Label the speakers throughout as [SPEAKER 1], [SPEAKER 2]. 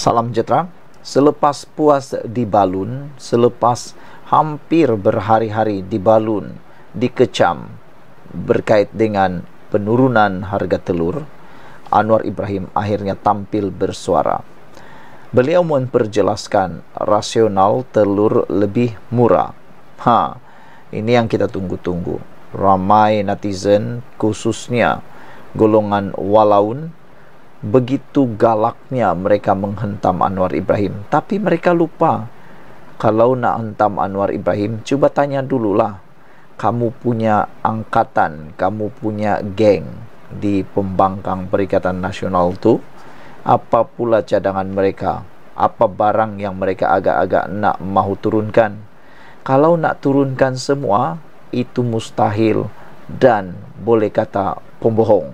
[SPEAKER 1] Salam sejahtera. Selepas puas di balun, selepas hampir berhari-hari di balun, dikecam berkait dengan penurunan harga telur, Anwar Ibrahim akhirnya tampil bersuara. Beliau memperjelaskan rasional telur lebih murah. Ha, ini yang kita tunggu-tunggu. Ramai netizen khususnya golongan walaun begitu galaknya mereka menghentam Anwar Ibrahim tapi mereka lupa kalau nak hentam Anwar Ibrahim cuba tanya dululah kamu punya angkatan kamu punya geng di pembangkang Perikatan Nasional tu apa pula cadangan mereka apa barang yang mereka agak-agak nak mahu turunkan kalau nak turunkan semua itu mustahil dan boleh kata pembohong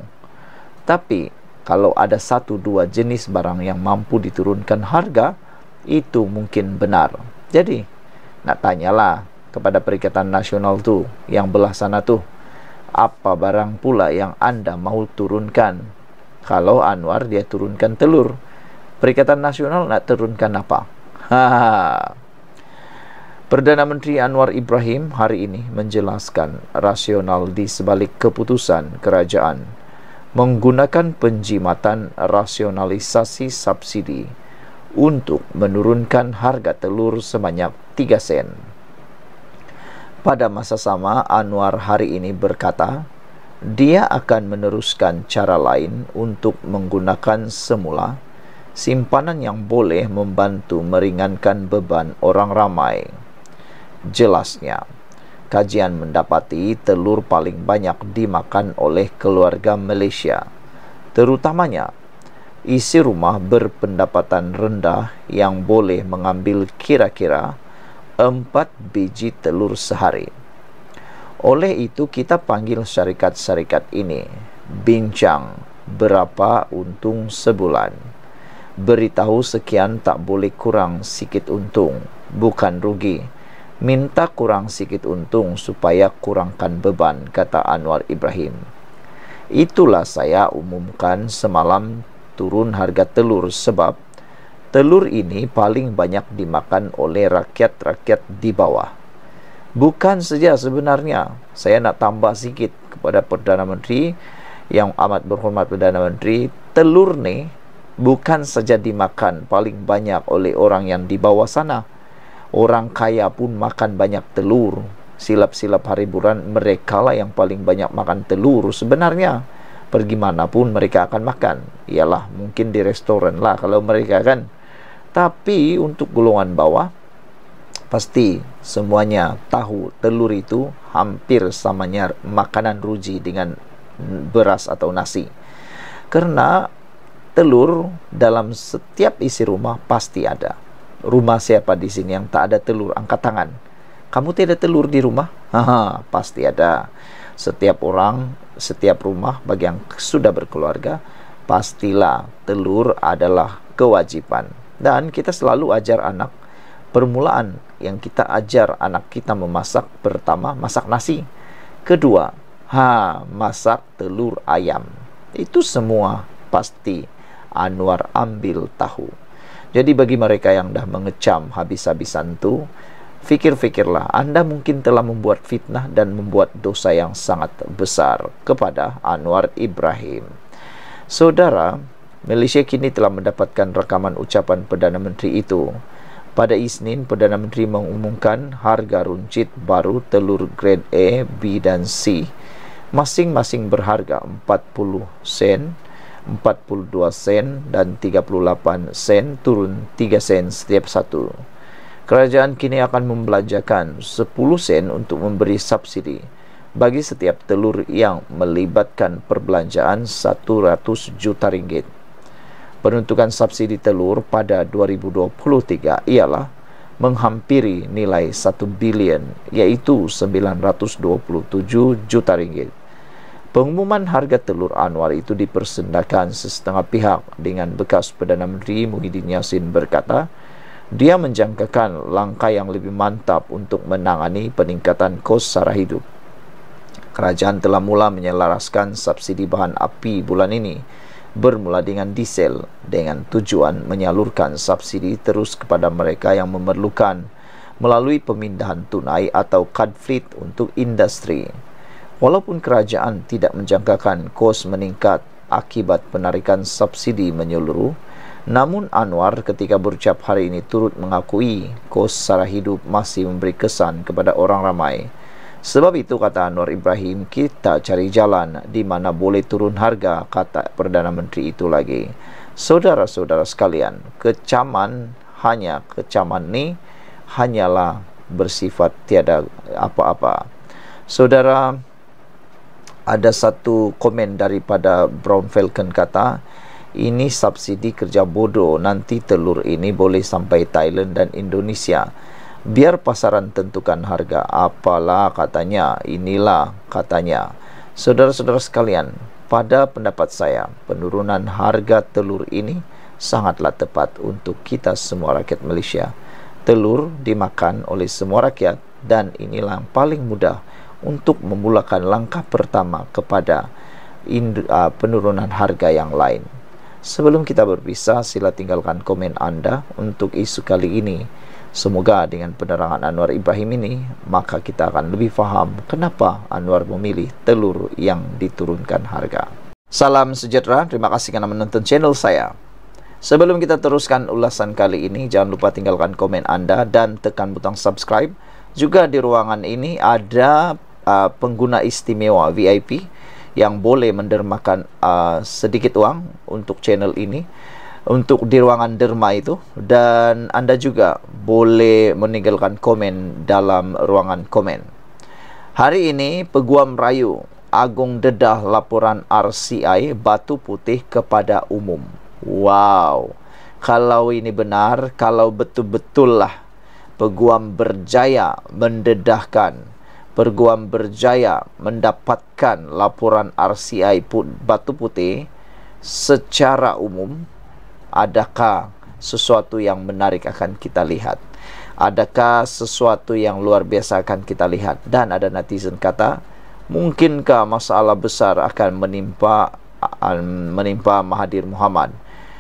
[SPEAKER 1] tapi kalau ada satu dua jenis barang yang mampu diturunkan harga itu mungkin benar jadi nak tanyalah kepada perikatan nasional tu yang belah sana tu apa barang pula yang anda mau turunkan kalau Anwar dia turunkan telur perikatan nasional nak turunkan apa ha, ha, ha Perdana Menteri Anwar Ibrahim hari ini menjelaskan rasional di sebalik keputusan kerajaan menggunakan penjimatan rasionalisasi subsidi untuk menurunkan harga telur sebanyak 3 sen. Pada masa sama, Anwar hari ini berkata, dia akan meneruskan cara lain untuk menggunakan semula simpanan yang boleh membantu meringankan beban orang ramai. Jelasnya kajian mendapati telur paling banyak dimakan oleh keluarga Malaysia. Terutamanya, isi rumah berpendapatan rendah yang boleh mengambil kira-kira 4 biji telur sehari. Oleh itu, kita panggil syarikat-syarikat ini. Bincang berapa untung sebulan. Beritahu sekian tak boleh kurang sikit untung, bukan rugi. Minta kurang sikit untung supaya kurangkan beban, kata Anwar Ibrahim. Itulah saya umumkan semalam turun harga telur sebab telur ini paling banyak dimakan oleh rakyat-rakyat di bawah. Bukan saja sebenarnya, saya nak tambah sikit kepada Perdana Menteri yang amat berhormat Perdana Menteri, telur ni bukan saja dimakan paling banyak oleh orang yang di bawah sana. Orang kaya pun makan banyak telur. Silap-silap hari buruan mereka lah yang paling banyak makan telur sebenarnya. Pergi manapun mereka akan makan. Iyalah mungkin di restoran lah kalau mereka kan. Tapi untuk golongan bawah pasti semuanya tahu telur itu hampir samanya makanan ruji dengan beras atau nasi. Karena telur dalam setiap isi rumah pasti ada rumah siapa di sini yang tak ada telur? Angkat tangan. Kamu tidak telur di rumah? Haha, pasti ada. Setiap orang, setiap rumah bagi yang sudah berkeluarga, pastilah telur adalah kewajiban. Dan kita selalu ajar anak permulaan yang kita ajar anak kita memasak pertama masak nasi. Kedua, ha, masak telur ayam. Itu semua pasti Anwar ambil tahu. Jadi bagi mereka yang dah mengecam habis-habisan tu, fikir-fikirlah anda mungkin telah membuat fitnah dan membuat dosa yang sangat besar kepada Anwar Ibrahim. Saudara, Malaysia kini telah mendapatkan rekaman ucapan Perdana Menteri itu. Pada Isnin, Perdana Menteri mengumumkan harga runcit baru telur grade A, B dan C masing-masing berharga 40 sen 42 sen dan 38 sen turun 3 sen setiap satu. Kerajaan kini akan membelanjakan 10 sen untuk memberi subsidi bagi setiap telur yang melibatkan perbelanjaan 100 juta ringgit. Penuntukan subsidi telur pada 2023 ialah menghampiri nilai 1 bilion iaitu 927 juta ringgit. Pengumuman harga telur Anwar itu dipersendakan sesetengah pihak dengan bekas Perdana Menteri Muhyiddin Yassin berkata, dia menjangkakan langkah yang lebih mantap untuk menangani peningkatan kos sara hidup. Kerajaan telah mula menyelaraskan subsidi bahan api bulan ini bermula dengan diesel dengan tujuan menyalurkan subsidi terus kepada mereka yang memerlukan melalui pemindahan tunai atau cut fleet untuk industri. Walaupun kerajaan tidak menjangkakan kos meningkat akibat penarikan subsidi menyeluruh, namun Anwar ketika berucap hari ini turut mengakui kos sara hidup masih memberi kesan kepada orang ramai. Sebab itu kata Anwar Ibrahim, kita cari jalan di mana boleh turun harga kata Perdana Menteri itu lagi. Saudara-saudara sekalian, kecaman hanya kecaman ni hanyalah bersifat tiada apa-apa. Saudara -apa ada satu komen daripada Brown Falcon kata ini subsidi kerja bodoh nanti telur ini boleh sampai Thailand dan Indonesia biar pasaran tentukan harga apalah katanya inilah katanya saudara-saudara sekalian pada pendapat saya penurunan harga telur ini sangatlah tepat untuk kita semua rakyat Malaysia telur dimakan oleh semua rakyat dan inilah yang paling mudah untuk memulakan langkah pertama kepada uh, penurunan harga yang lain. Sebelum kita berpisah, sila tinggalkan komen Anda untuk isu kali ini. Semoga dengan penerangan Anwar Ibrahim ini, maka kita akan lebih faham kenapa Anwar memilih telur yang diturunkan harga. Salam sejahtera, terima kasih karena menonton channel saya. Sebelum kita teruskan ulasan kali ini, jangan lupa tinggalkan komen Anda dan tekan butang subscribe. Juga di ruangan ini ada uh, pengguna istimewa VIP yang boleh mendermakan uh, sedikit wang untuk channel ini untuk di ruangan derma itu dan anda juga boleh meninggalkan komen dalam ruangan komen hari ini peguam rayu agung dedah laporan RCI batu putih kepada umum wow kalau ini benar kalau betul betul lah peguam berjaya mendedahkan Perguam berjaya mendapatkan laporan RCI Batu Putih secara umum adakah sesuatu yang menarik akan kita lihat adakah sesuatu yang luar biasa akan kita lihat dan ada netizen kata mungkinkah masalah besar akan menimpa menimpa Mahathir Muhammad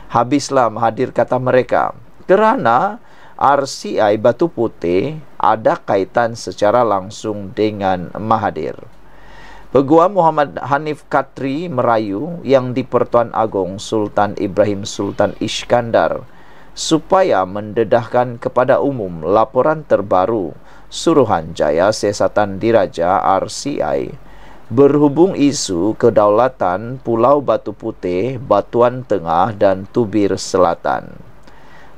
[SPEAKER 1] habislah Mahathir kata mereka kerana RCI Batu Putih ada kaitan secara langsung dengan Mahathir. Pegua Muhammad Hanif Katri merayu yang di Pertuan Agong Sultan Ibrahim Sultan Iskandar supaya mendedahkan kepada umum laporan terbaru Suruhan Jaya Sesatan Diraja RCI berhubung isu kedaulatan Pulau Batu Putih, Batuan Tengah dan Tubir Selatan.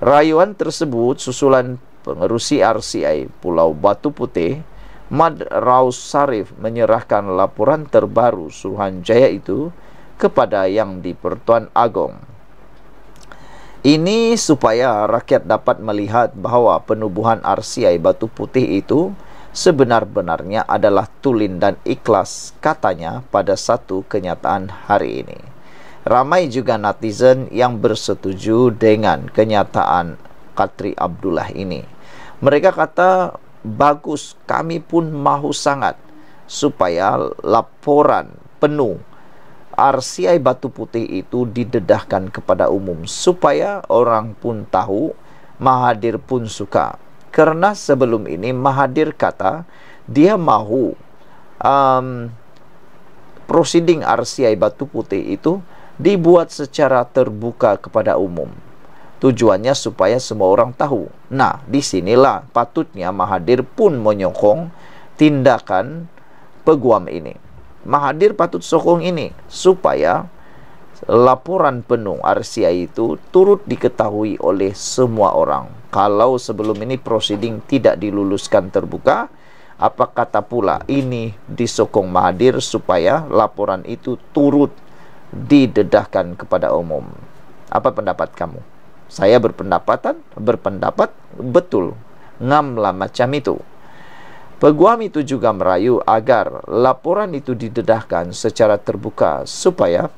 [SPEAKER 1] Rayuan tersebut susulan pengerusi RCI Pulau Batu Putih, Mad Raus Sarif menyerahkan laporan terbaru Suruhanjaya itu kepada Yang di-Pertuan Agong. Ini supaya rakyat dapat melihat bahawa penubuhan RCI Batu Putih itu sebenar-benarnya adalah tulin dan ikhlas katanya pada satu kenyataan hari ini. Ramai juga netizen yang bersetuju dengan kenyataan Katri Abdullah ini. Mereka kata bagus kami pun mahu sangat supaya laporan penuh RCI Batu Putih itu didedahkan kepada umum supaya orang pun tahu Mahadir pun suka kerana sebelum ini Mahadir kata dia mahu um, proceeding RCI Batu Putih itu dibuat secara terbuka kepada umum Tujuannya supaya semua orang tahu. Nah, disinilah patutnya Mahadir pun menyokong tindakan peguam ini. Mahadir patut sokong ini supaya laporan penuh RCI itu turut diketahui oleh semua orang. Kalau sebelum ini prosiding tidak diluluskan terbuka, apa kata pula ini disokong Mahadir supaya laporan itu turut didedahkan kepada umum. Apa pendapat kamu? saya berpendapatan berpendapat betul ngam ngamlah macam itu peguam itu juga merayu agar laporan itu didedahkan secara terbuka supaya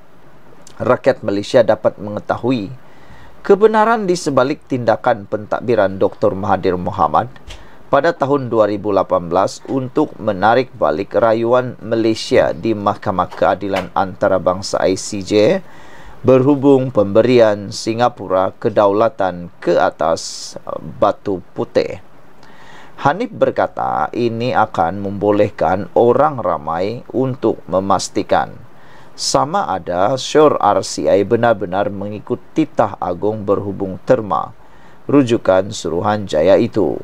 [SPEAKER 1] rakyat Malaysia dapat mengetahui kebenaran di sebalik tindakan pentadbiran Dr. Mahathir Mohamad pada tahun 2018 untuk menarik balik rayuan Malaysia di Mahkamah Keadilan Antarabangsa ICJ berhubung pemberian Singapura kedaulatan ke atas uh, Batu Putih. Hanif berkata ini akan membolehkan orang ramai untuk memastikan sama ada Shore RCI benar-benar mengikut titah agung berhubung terma rujukan suruhan jaya itu.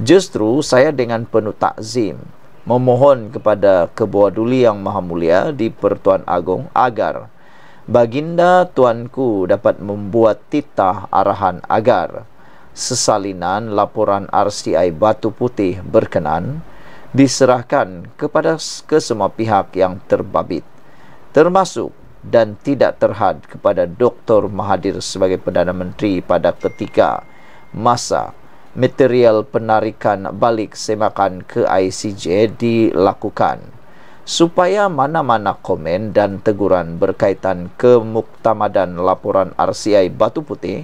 [SPEAKER 1] Justru saya dengan penuh takzim memohon kepada kebawah duli yang maha mulia di Pertuan Agong agar Baginda tuanku dapat membuat titah arahan agar sesalinan laporan RCI Batu Putih berkenan diserahkan kepada kesemua pihak yang terbabit termasuk dan tidak terhad kepada Dr. Mahathir sebagai Perdana Menteri pada ketika masa material penarikan balik semakan ke ICJ dilakukan supaya mana-mana komen dan teguran berkaitan kemuktamadan laporan RCI Batu Putih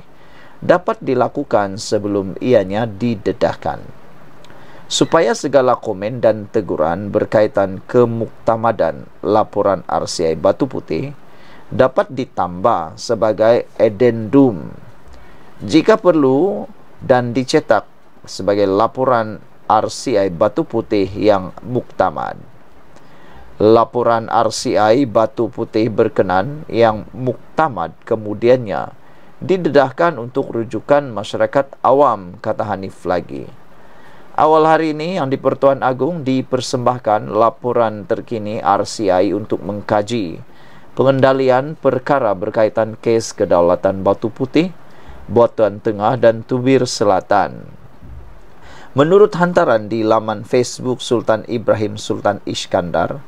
[SPEAKER 1] dapat dilakukan sebelum ianya didedahkan. Supaya segala komen dan teguran berkaitan kemuktamadan laporan RCI Batu Putih dapat ditambah sebagai edendum jika perlu dan dicetak sebagai laporan RCI Batu Putih yang muktamad laporan RCI Batu Putih berkenan yang muktamad kemudiannya didedahkan untuk rujukan masyarakat awam kata Hanif lagi. Awal hari ini yang di Pertuan Agung dipersembahkan laporan terkini RCI untuk mengkaji pengendalian perkara berkaitan kes kedaulatan Batu Putih, Buatan Tengah dan Tubir Selatan. Menurut hantaran di laman Facebook Sultan Ibrahim Sultan Iskandar,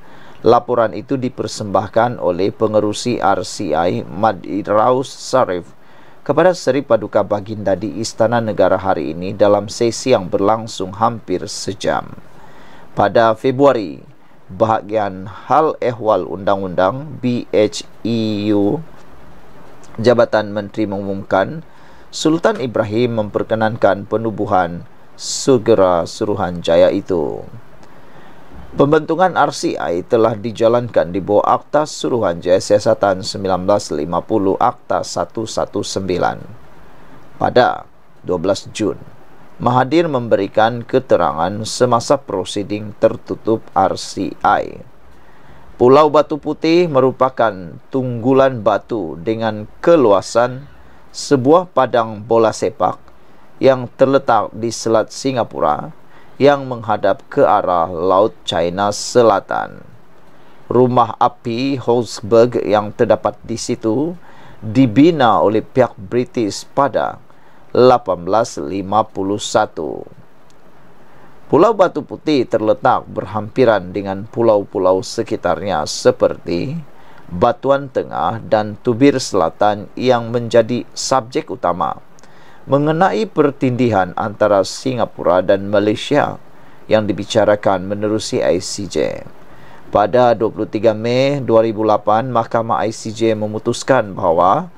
[SPEAKER 1] Laporan itu dipersembahkan oleh pengerusi RCI Madiraus Sarif kepada Seri Paduka Baginda di Istana Negara hari ini dalam sesi yang berlangsung hampir sejam. Pada Februari, bahagian Hal Ehwal Undang-Undang BHEU Jabatan Menteri mengumumkan Sultan Ibrahim memperkenankan penubuhan Sugera Suruhanjaya itu. Pembentukan RCI telah dijalankan di bawah Akta Suruhan JSSatan 1950 Akta 119. Pada 12 Jun, Mahadir memberikan keterangan semasa prosiding tertutup RCI. Pulau Batu Putih merupakan tunggulan batu dengan keluasan sebuah padang bola sepak yang terletak di Selat Singapura yang menghadap ke arah Laut China Selatan. Rumah api Holzberg yang terdapat di situ dibina oleh pihak British pada 1851. Pulau Batu Putih terletak berhampiran dengan pulau-pulau sekitarnya seperti Batuan Tengah dan Tubir Selatan yang menjadi subjek utama mengenai pertindihan antara Singapura dan Malaysia yang dibicarakan menerusi ICJ. Pada 23 Mei 2008, Mahkamah ICJ memutuskan bahawa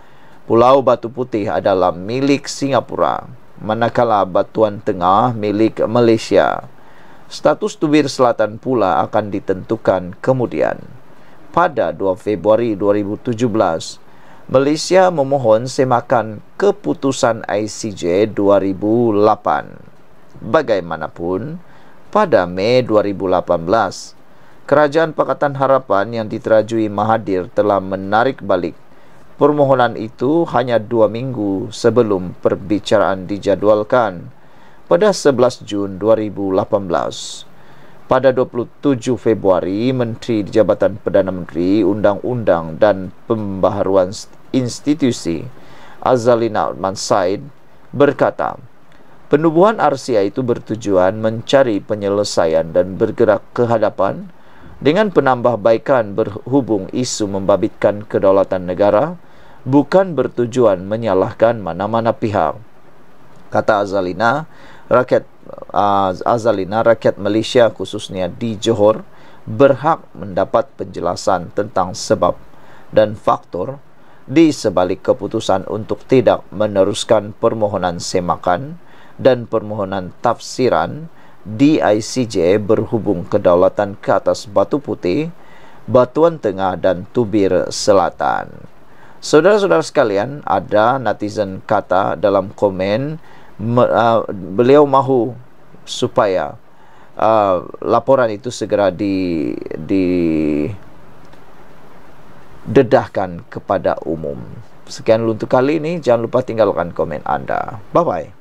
[SPEAKER 1] Pulau Batu Putih adalah milik Singapura, manakala Batuan Tengah milik Malaysia. Status Tubir Selatan pula akan ditentukan kemudian. Pada 2 Februari 2017, Malaysia memohon semakan keputusan ICJ 2008. Bagaimanapun, pada Mei 2018, Kerajaan Pakatan Harapan yang diterajui Mahathir telah menarik balik permohonan itu hanya dua minggu sebelum perbicaraan dijadualkan pada 11 Jun 2018. Pada 27 Februari, Menteri Jabatan Perdana Menteri Undang-Undang dan Pembaharuan Setiap institusi Azalinaud said berkata, penubuhan Arsia itu bertujuan mencari penyelesaian dan bergerak ke hadapan dengan penambahbaikan berhubung isu membabitkan kedaulatan negara, bukan bertujuan menyalahkan mana-mana pihak. Kata Azalina, rakyat uh, Azalina, rakyat Malaysia khususnya di Johor berhak mendapat penjelasan tentang sebab dan faktor di sebalik keputusan untuk tidak meneruskan permohonan semakan dan permohonan tafsiran di ICJ berhubung kedaulatan ke atas Batu Putih, Batuan Tengah dan Tubir Selatan. Saudara-saudara sekalian, ada netizen kata dalam komen uh, beliau mahu supaya uh, laporan itu segera di di dedahkan kepada umum. Sekian untuk kali ini, jangan lupa tinggalkan komen Anda. Bye-bye.